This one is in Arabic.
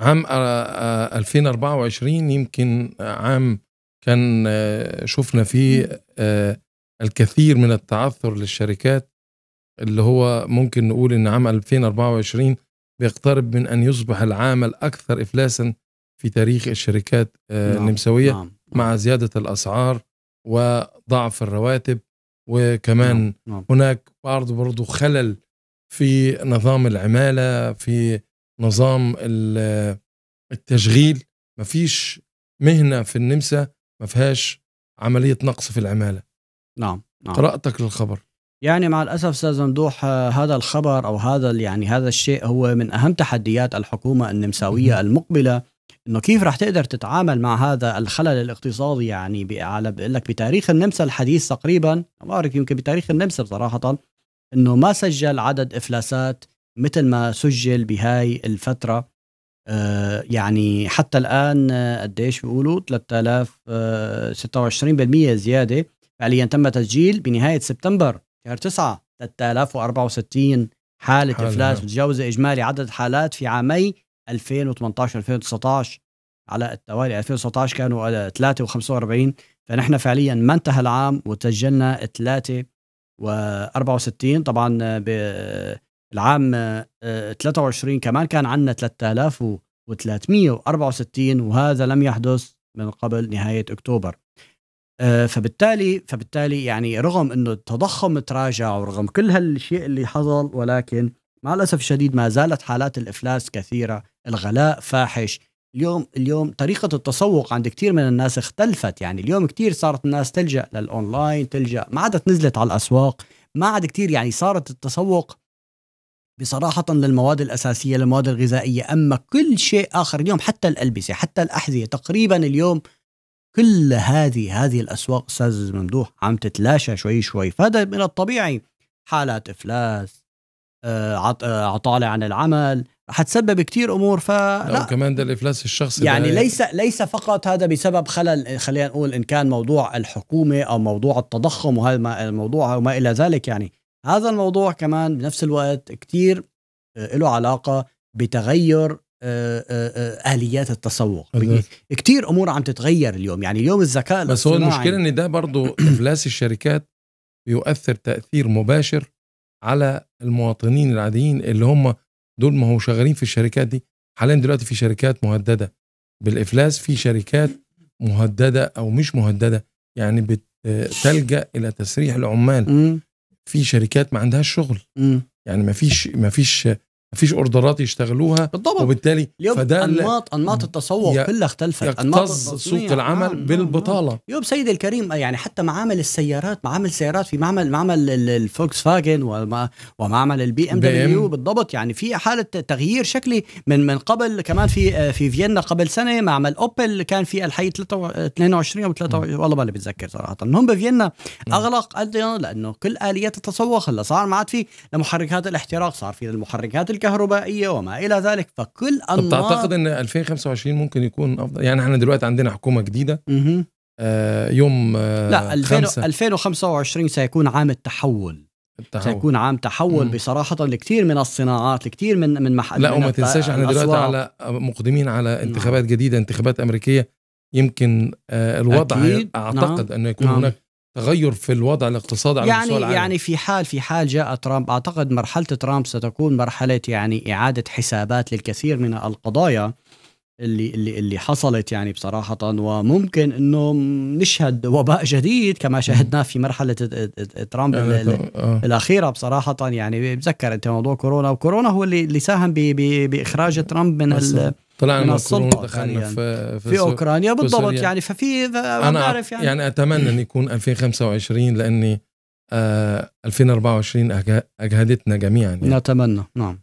عام 2024 آه، آه، يمكن عام كان آه، شفنا فيه الكثير من التعثر للشركات اللي هو ممكن نقول ان عام 2024 بيقترب من ان يصبح العام الاكثر افلاسا في تاريخ الشركات نعم، النمساويه نعم، نعم. مع زياده الاسعار وضعف الرواتب وكمان نعم. نعم. هناك بعض برضه خلل في نظام العماله في نظام التشغيل ما فيش مهنة في النمسا ما فيهاش عملية نقص في العمالة نعم نعم قراءتك للخبر يعني مع الاسف استاذ ممدوح آه، هذا الخبر او هذا يعني هذا الشيء هو من اهم تحديات الحكومه النمساويه المقبله انه كيف رح تقدر تتعامل مع هذا الخلل الاقتصادي يعني على بقول لك بتاريخ النمسا الحديث تقريبا ما بعرف يمكن بتاريخ النمسا بصراحه انه ما سجل عدد افلاسات مثل ما سجل بهاي الفترة آه، يعني حتى الآن آه، قديش بيقولوا 3026 آه، زيادة فعليا تم تسجيل بنهاية سبتمبر شهر 9 3064 حالة إفلاس نعم. متجاوزة إجمالي عدد حالات في عامي 2018 2019 على التوالي 2019 كانوا 43 فنحن فعليا ما انتهى العام وتسجلنا 3 و 64 طبعا العام 23 آه، كمان كان عندنا 3364 وهذا لم يحدث من قبل نهاية أكتوبر آه، فبالتالي فبالتالي يعني رغم انه التضخم تراجع ورغم كل هالشيء اللي حصل ولكن مع الاسف الشديد ما زالت حالات الافلاس كثيره، الغلاء فاحش، اليوم اليوم طريقه التسوق عند كثير من الناس اختلفت يعني اليوم كثير صارت الناس تلجا للاونلاين، تلجا ما عادت نزلت على الاسواق، ما عاد كثير يعني صارت التسوق بصراحة للمواد الأساسية للمواد الغذائية أما كل شيء آخر اليوم حتى الألبسة حتى الأحذية تقريبا اليوم كل هذه هذه الأسواق أستاذ ممدوح عم تتلاشى شوي شوي فهذا من الطبيعي حالات إفلاس آه، آه، عطالة عن العمل حتسبب كتير امور فلا وكمان ده الافلاس الشخصي يعني إيه؟ ليس ليس فقط هذا بسبب خلل خلينا نقول ان كان موضوع الحكومه او موضوع التضخم وهذا الموضوع وما الى ذلك يعني هذا الموضوع كمان بنفس الوقت كتير آه، له علاقة بتغير آه، آه، آليات التسوق كتير أمور عم تتغير اليوم يعني اليوم الذكاء بس هو المشكلة أن ده برضه إفلاس الشركات بيؤثر تأثير مباشر على المواطنين العاديين اللي هم دول ما هو شغالين في الشركات دي حاليا دلوقتي في شركات مهددة بالإفلاس في شركات مهددة أو مش مهددة يعني بتلجأ إلى تسريح العمال في شركات ما عندهاش شغل م. يعني ما فيش ما فيش مفيش اوردرات يشتغلوها بالضبط وبالتالي فده انماط انماط التسوق كلها اختلفت انماط سوق آه، العمل نعم بالبطاله نعم. يوم سيدي الكريم يعني حتى معامل السيارات معامل السيارات في معمل معمل الفولكس فاجن ومعمل البي ام دبليو بالضبط يعني في حاله تغيير شكلي من من قبل كمان في في فيينا قبل سنه معمل اوبل كان في الحي 22 او 23 والله ما بتذكر صراحه المهم بفيينا اغلق لانه كل اليات التسوق هلا صار ما عاد في لمحركات الاحتراق صار في المحركات كهربائيه وما الى ذلك فكل انماط طب تعتقد ان 2025 ممكن يكون افضل يعني احنا دلوقتي عندنا حكومه جديده آه يوم آه لا 2025 سيكون عام التحول التحول. سيكون عام تحول مم. بصراحة لكثير من الصناعات لكثير من من محل لا وما تنساش احنا دلوقتي على مقدمين على نعم. انتخابات مم. جديدة انتخابات أمريكيه يمكن آه، الوضع أكيد. اعتقد نعم. انه يكون نعم. هناك تغير في الوضع الاقتصادي على يعني مستوى العالم يعني في حال في حال جاء ترامب اعتقد مرحله ترامب ستكون مرحله يعني اعاده حسابات للكثير من القضايا اللي اللي اللي حصلت يعني بصراحه وممكن انه نشهد وباء جديد كما شاهدناه في مرحله ترامب يعني الاخيره بصراحه يعني بتذكر انت موضوع كورونا وكورونا هو اللي اللي ساهم باخراج ترامب من طلعنا من السلطة دخلنا يعني. في, في, في اوكرانيا بالضبط يعني ففي انا نعرف يعني يعني اتمنى ان يكون 2025 لاني آه 2024 أجهدتنا جميعا يعني. نتمنى نعم